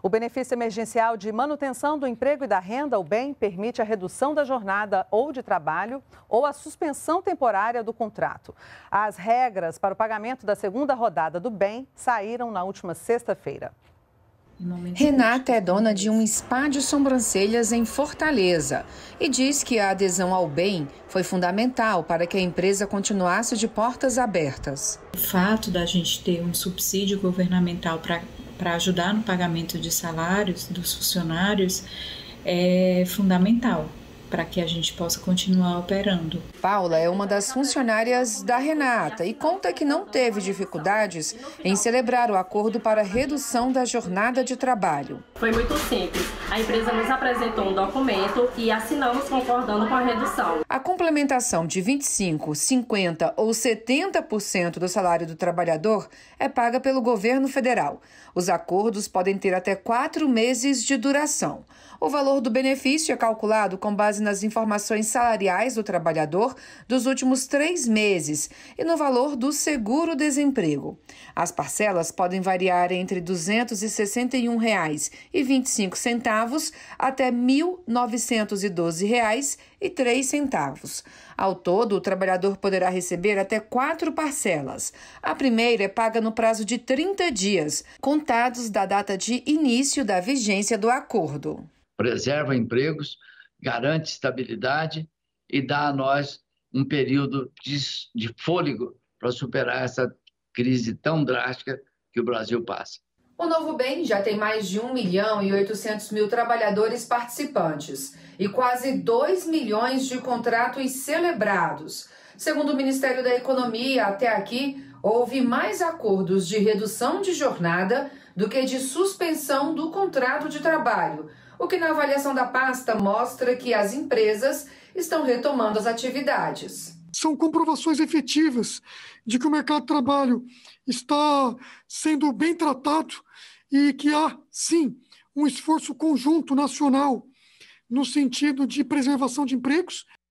O benefício emergencial de manutenção do emprego e da renda, o bem, permite a redução da jornada ou de trabalho ou a suspensão temporária do contrato. As regras para o pagamento da segunda rodada do bem saíram na última sexta-feira. Renata é dona de um spa de sobrancelhas em Fortaleza e diz que a adesão ao bem foi fundamental para que a empresa continuasse de portas abertas. O fato da gente ter um subsídio governamental para ajudar no pagamento de salários dos funcionários é fundamental para que a gente possa continuar operando. Paula é uma das funcionárias da Renata e conta que não teve dificuldades em celebrar o acordo para redução da jornada de trabalho. Foi muito simples. A empresa nos apresentou um documento e assinamos concordando com a redução. A complementação de 25, 50 ou 70% do salário do trabalhador é paga pelo governo federal. Os acordos podem ter até quatro meses de duração. O valor do benefício é calculado com base base nas informações salariais do trabalhador dos últimos três meses e no valor do seguro-desemprego. As parcelas podem variar entre R$ 261,25 até R$ 1.912,03. Ao todo, o trabalhador poderá receber até quatro parcelas. A primeira é paga no prazo de 30 dias, contados da data de início da vigência do acordo. Preserva empregos, garante estabilidade e dá a nós um período de, de fôlego para superar essa crise tão drástica que o Brasil passa. O novo bem já tem mais de 1 milhão e 800 mil trabalhadores participantes e quase 2 milhões de contratos celebrados. Segundo o Ministério da Economia, até aqui houve mais acordos de redução de jornada do que de suspensão do contrato de trabalho, o que na avaliação da pasta mostra que as empresas estão retomando as atividades. São comprovações efetivas de que o mercado de trabalho está sendo bem tratado e que há, sim, um esforço conjunto nacional no sentido de preservação de empregos